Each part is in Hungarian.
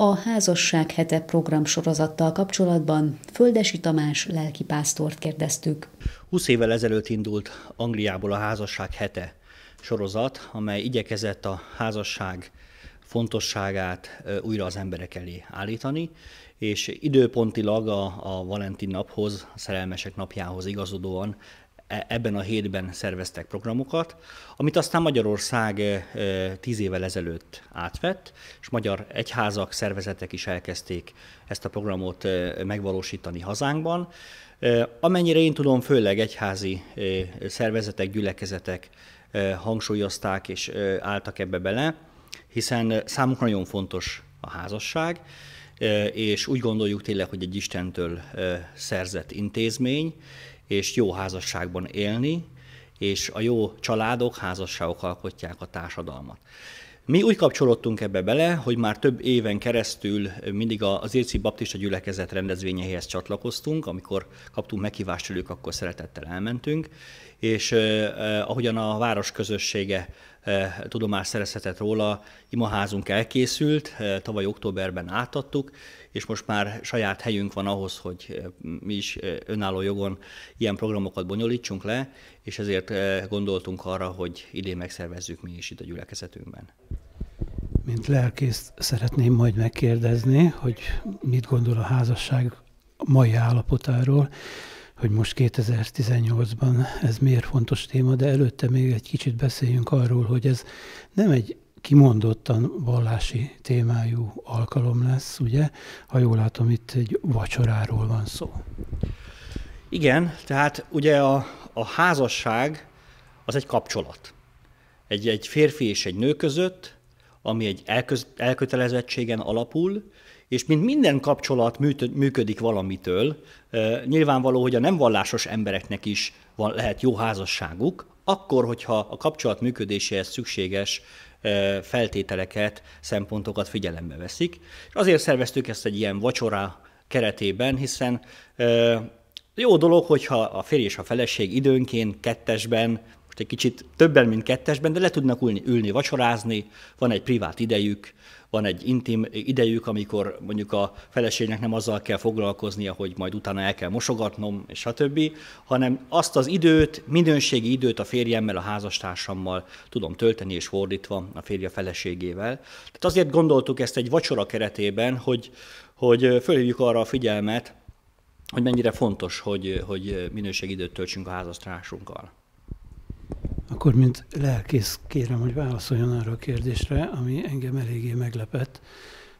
A Házasság hete sorozattal kapcsolatban Földesi Tamás lelkipásztort kérdeztük. 20 évvel ezelőtt indult Angliából a Házasság hete sorozat, amely igyekezett a házasság fontosságát újra az emberek elé állítani, és időpontilag a, a Valentin naphoz, a szerelmesek napjához igazodóan E, ebben a hétben szerveztek programokat, amit aztán Magyarország e, e, tíz évvel ezelőtt átvett, és magyar egyházak, szervezetek is elkezdték ezt a programot megvalósítani hazánkban. Amennyire én tudom, főleg egyházi szervezetek, gyülekezetek hangsúlyozták és álltak ebbe bele, hiszen számunkra nagyon fontos a házasság, és úgy gondoljuk tényleg, hogy egy Istentől szerzett intézmény, és jó házasságban élni, és a jó családok, házasságok alkotják a társadalmat. Mi úgy kapcsolódtunk ebbe bele, hogy már több éven keresztül mindig az Érci Baptista gyülekezet rendezvényeihez csatlakoztunk, amikor kaptunk meghívást tőlük, akkor szeretettel elmentünk, és eh, ahogyan a város közössége eh, tudomást szerezhetett róla, imaházunk elkészült, eh, tavaly októberben átadtuk, és most már saját helyünk van ahhoz, hogy eh, mi is eh, önálló jogon ilyen programokat bonyolítsunk le, és ezért eh, gondoltunk arra, hogy idén megszervezzük mi is itt a gyülekezetünkben. Mint lelkész szeretném majd megkérdezni, hogy mit gondol a házasság mai állapotáról, hogy most 2018-ban ez miért fontos téma, de előtte még egy kicsit beszéljünk arról, hogy ez nem egy kimondottan vallási témájú alkalom lesz, ugye? Ha jól látom, itt egy vacsoráról van szó. Igen, tehát ugye a, a házasság az egy kapcsolat. Egy, egy férfi és egy nő között, ami egy elköz, elkötelezettségen alapul, és mint minden kapcsolat működik valamitől, nyilvánvaló, hogy a nem vallásos embereknek is van, lehet jó házasságuk, akkor, hogyha a kapcsolat működéséhez szükséges feltételeket, szempontokat figyelembe veszik. És azért szerveztük ezt egy ilyen vacsora keretében, hiszen jó dolog, hogyha a férj és a feleség időnként kettesben egy kicsit többen, mint kettesben, de le tudnak ülni, ülni, vacsorázni, van egy privát idejük, van egy intim idejük, amikor mondjuk a feleségnek nem azzal kell foglalkoznia, hogy majd utána el kell mosogatnom, és többi, hanem azt az időt, minőségi időt a férjemmel, a házastársammal tudom tölteni, és fordítva a férje feleségével. Tehát azért gondoltuk ezt egy vacsora keretében, hogy, hogy fölhívjuk arra a figyelmet, hogy mennyire fontos, hogy, hogy minőségi időt töltsünk a házastársunkkal. Akkor, mint lelkész, kérem, hogy válaszoljon arra a kérdésre, ami engem eléggé meglepett.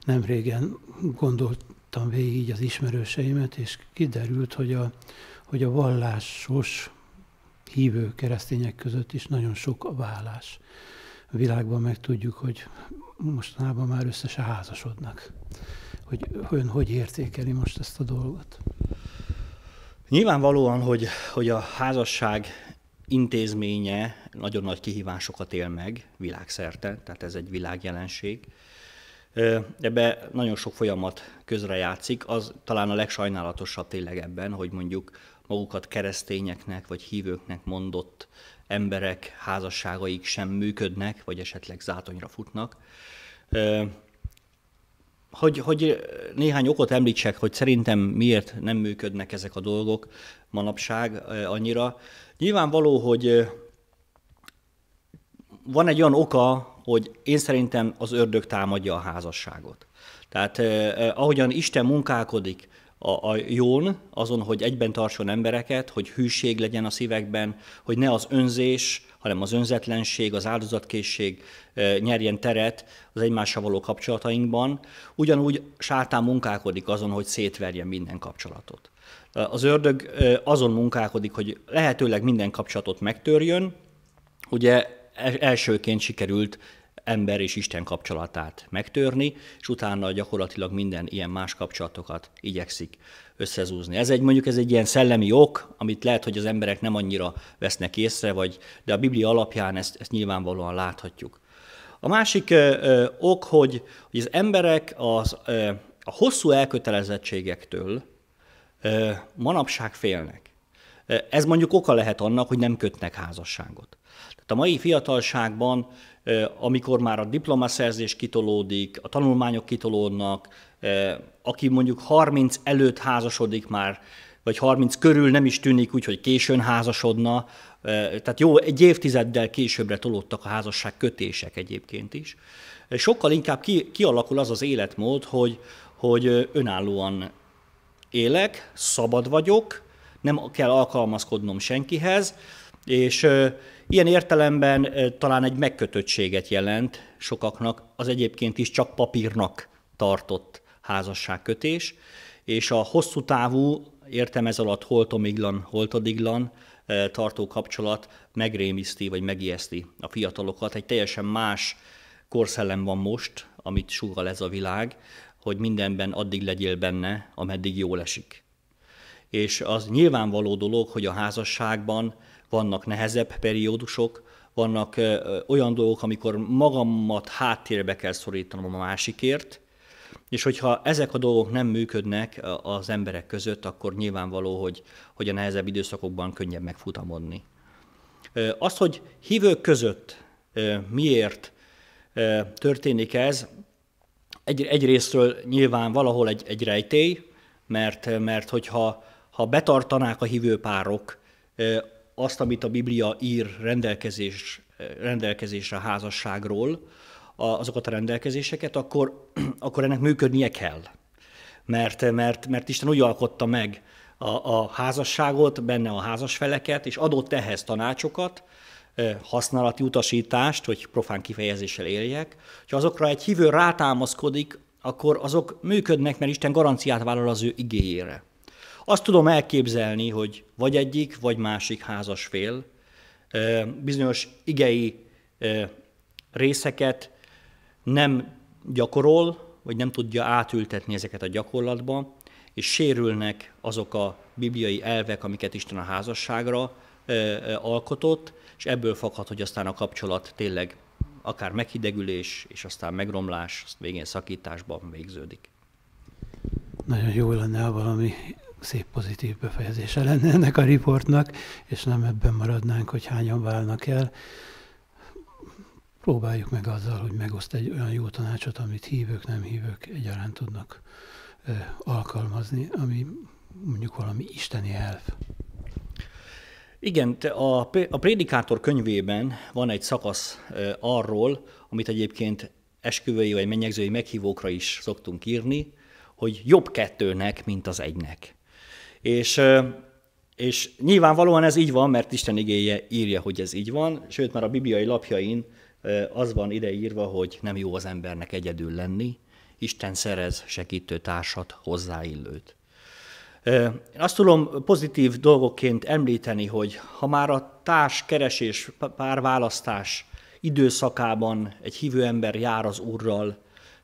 Nem régen gondoltam végig az ismerőseimet, és kiderült, hogy a, hogy a vallásos hívő keresztények között is nagyon sok a vállás. A világban meg tudjuk, hogy mostanában már összesen házasodnak. Hogy ön hogy értékeli most ezt a dolgot? Nyilvánvalóan, hogy, hogy a házasság intézménye nagyon nagy kihívásokat él meg világszerte, tehát ez egy világjelenség. Ebbe nagyon sok folyamat közrejátszik, az talán a legsajnálatosabb tényleg ebben, hogy mondjuk magukat keresztényeknek vagy hívőknek mondott emberek házasságaik sem működnek, vagy esetleg zátonyra futnak hogy, hogy néhány okot említsek, hogy szerintem miért nem működnek ezek a dolgok manapság annyira. Nyilvánvaló, hogy van egy olyan oka, hogy én szerintem az ördög támadja a házasságot. Tehát eh, ahogyan Isten munkálkodik a, a jón, azon, hogy egyben tartson embereket, hogy hűség legyen a szívekben, hogy ne az önzés, hanem az önzetlenség, az áldozatkészség e, nyerjen teret az egymással való kapcsolatainkban. Ugyanúgy sátán munkálkodik azon, hogy szétverjen minden kapcsolatot. E, az ördög e, azon munkálkodik, hogy lehetőleg minden kapcsolatot megtörjön. Ugye e, elsőként sikerült ember és Isten kapcsolatát megtörni, és utána gyakorlatilag minden ilyen más kapcsolatokat igyekszik összezúzni. Ez egy mondjuk ez egy ilyen szellemi ok, amit lehet, hogy az emberek nem annyira vesznek észre, vagy, de a Biblia alapján ezt, ezt nyilvánvalóan láthatjuk. A másik ö, ö, ok, hogy, hogy az emberek az, ö, a hosszú elkötelezettségektől ö, manapság félnek. Ez mondjuk oka lehet annak, hogy nem kötnek házasságot. Tehát a mai fiatalságban amikor már a diplomaszerzés kitolódik, a tanulmányok kitolódnak, aki mondjuk 30 előtt házasodik már, vagy 30 körül nem is tűnik úgy, hogy későn házasodna, tehát jó, egy évtizeddel későbbre tolódtak a házasság kötések egyébként is. Sokkal inkább ki, kialakul az az életmód, hogy, hogy önállóan élek, szabad vagyok, nem kell alkalmazkodnom senkihez, és ilyen értelemben talán egy megkötöttséget jelent sokaknak az egyébként is csak papírnak tartott házasságkötés, és a hosszú távú, értem ez alatt holtomiglan, holtodiglan tartó kapcsolat megrémiszti vagy megijeszti a fiatalokat. Egy teljesen más korszellem van most, amit sugal ez a világ, hogy mindenben addig legyél benne, ameddig jól esik. És az nyilvánvaló dolog, hogy a házasságban vannak nehezebb periódusok, vannak olyan dolgok, amikor magamat háttérbe kell szorítanom a másikért, és hogyha ezek a dolgok nem működnek az emberek között, akkor nyilvánvaló, hogy, hogy a nehezebb időszakokban könnyebb megfutamodni. Az, hogy hívők között miért történik ez, egy, egyrésztről nyilván valahol egy, egy rejtély, mert, mert hogyha ha betartanák a hívőpárok azt, amit a Biblia ír rendelkezés, rendelkezésre a házasságról, azokat a rendelkezéseket, akkor, akkor ennek működnie kell. Mert, mert, mert Isten úgy alkotta meg a, a házasságot, benne a házasfeleket, és adott ehhez tanácsokat, használati utasítást, hogy profán kifejezéssel éljek. Ha azokra egy hívő rátámaszkodik, akkor azok működnek, mert Isten garanciát vállal az ő igényére. Azt tudom elképzelni, hogy vagy egyik, vagy másik házas fél bizonyos igei részeket nem gyakorol, vagy nem tudja átültetni ezeket a gyakorlatba, és sérülnek azok a bibliai elvek, amiket Isten a házasságra alkotott, és ebből fakad, hogy aztán a kapcsolat tényleg akár meghidegülés, és aztán megromlás, azt végén szakításban végződik. Nagyon jó lenne, ha valami szép pozitív befejezése lenne ennek a riportnak, és nem ebben maradnánk, hogy hányan válnak el. Próbáljuk meg azzal, hogy megoszt egy olyan jó tanácsot, amit hívők, nem hívők egyaránt tudnak alkalmazni, ami mondjuk valami isteni elv. Igen, a, a Prédikátor könyvében van egy szakasz arról, amit egyébként esküvői vagy mennyegzői meghívókra is szoktunk írni, hogy jobb kettőnek, mint az egynek. És, és nyilvánvalóan ez így van, mert Isten igéje írja, hogy ez így van, sőt már a bibliai lapjain az van ide írva, hogy nem jó az embernek egyedül lenni, Isten szerez segítő társat, hozzáillőt. Én azt tudom pozitív dolgokként említeni, hogy ha már a társ keresés, párválasztás időszakában egy hívő ember jár az Úrral,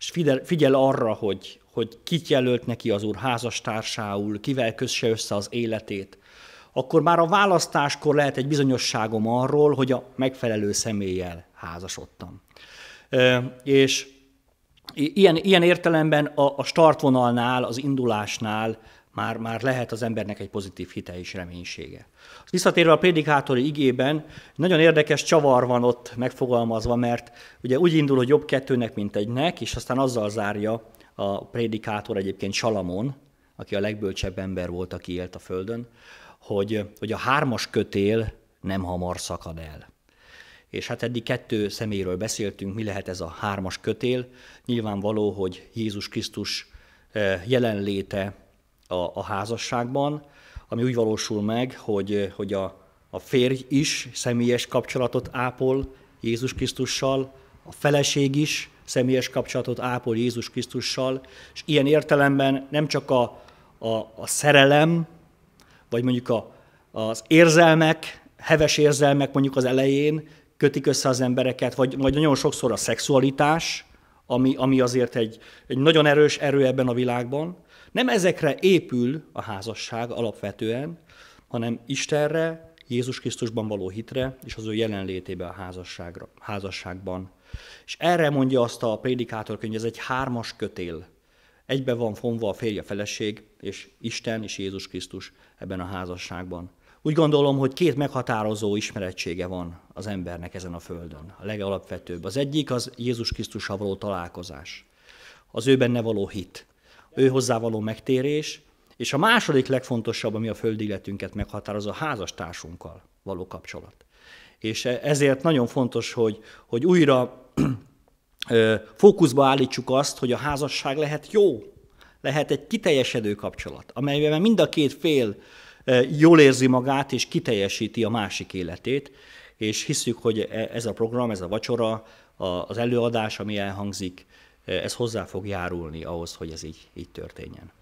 és figyel, figyel arra, hogy, hogy kit jelölt neki az úr házastársául, kivel kösse össze az életét, akkor már a választáskor lehet egy bizonyosságom arról, hogy a megfelelő személlyel házasodtam. És ilyen, ilyen értelemben a, a startvonalnál, az indulásnál már, már lehet az embernek egy pozitív hite és reménysége. Visszatérve a prédikátori igében, nagyon érdekes csavar van ott megfogalmazva, mert ugye úgy indul, hogy jobb kettőnek, mint egynek, és aztán azzal zárja a prédikátor egyébként Salamon, aki a legbölcsebb ember volt, aki élt a Földön, hogy, hogy a hármas kötél nem hamar szakad el. És hát eddig kettő személyről beszéltünk, mi lehet ez a hármas kötél. Nyilvánvaló, hogy Jézus Krisztus eh, jelenléte a, a házasságban, ami úgy valósul meg, hogy, hogy a, a férj is személyes kapcsolatot ápol Jézus Krisztussal, a feleség is személyes kapcsolatot ápol Jézus Krisztussal, és ilyen értelemben nem csak a, a, a szerelem, vagy mondjuk a, az érzelmek, heves érzelmek mondjuk az elején kötik össze az embereket, vagy, vagy nagyon sokszor a szexualitás, ami, ami azért egy, egy nagyon erős erő ebben a világban, nem ezekre épül a házasság alapvetően, hanem Istenre, Jézus Krisztusban való hitre és az ő jelenlétébe a házasságra, házasságban. És erre mondja azt a prédikátor hogy ez egy hármas kötél. Egybe van fonva a férje feleség, és Isten és Jézus Krisztus ebben a házasságban. Úgy gondolom, hogy két meghatározó ismerettsége van az embernek ezen a földön, a legalapvetőbb. Az egyik az Jézus Krisztussal való találkozás, az ő benne való hit ő hozzávaló megtérés, és a második legfontosabb, ami a földi életünket meghatározza, a házastársunkkal való kapcsolat. És ezért nagyon fontos, hogy, hogy újra fókuszba állítsuk azt, hogy a házasság lehet jó, lehet egy kiteljesedő kapcsolat, amelyben mind a két fél jól érzi magát és kiteljesíti a másik életét, és hiszük, hogy e, ez a program, ez a vacsora, az előadás, ami elhangzik, ez hozzá fog járulni ahhoz, hogy ez így, így történjen.